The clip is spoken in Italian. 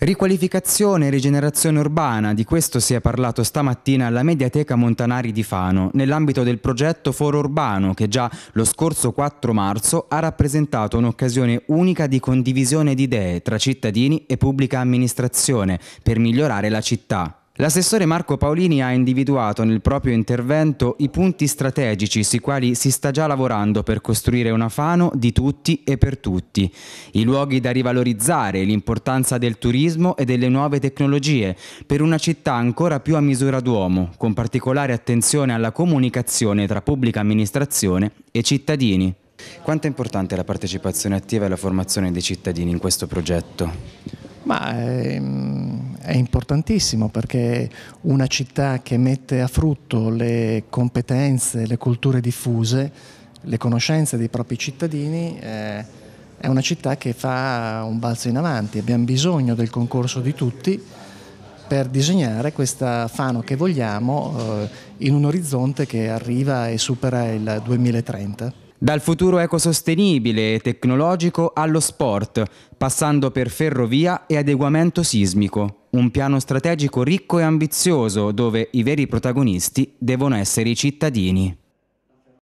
Riqualificazione e rigenerazione urbana, di questo si è parlato stamattina alla Mediateca Montanari di Fano, nell'ambito del progetto Foro Urbano che già lo scorso 4 marzo ha rappresentato un'occasione unica di condivisione di idee tra cittadini e pubblica amministrazione per migliorare la città. L'assessore Marco Paolini ha individuato nel proprio intervento i punti strategici sui quali si sta già lavorando per costruire una Fano di tutti e per tutti, i luoghi da rivalorizzare, l'importanza del turismo e delle nuove tecnologie per una città ancora più a misura d'uomo, con particolare attenzione alla comunicazione tra pubblica amministrazione e cittadini. Quanto è importante la partecipazione attiva e la formazione dei cittadini in questo progetto? Ma, ehm è importantissimo perché una città che mette a frutto le competenze, le culture diffuse, le conoscenze dei propri cittadini eh, è una città che fa un balzo in avanti. Abbiamo bisogno del concorso di tutti per disegnare questa Fano che vogliamo eh, in un orizzonte che arriva e supera il 2030. Dal futuro ecosostenibile e tecnologico allo sport, passando per ferrovia e adeguamento sismico. Un piano strategico ricco e ambizioso dove i veri protagonisti devono essere i cittadini.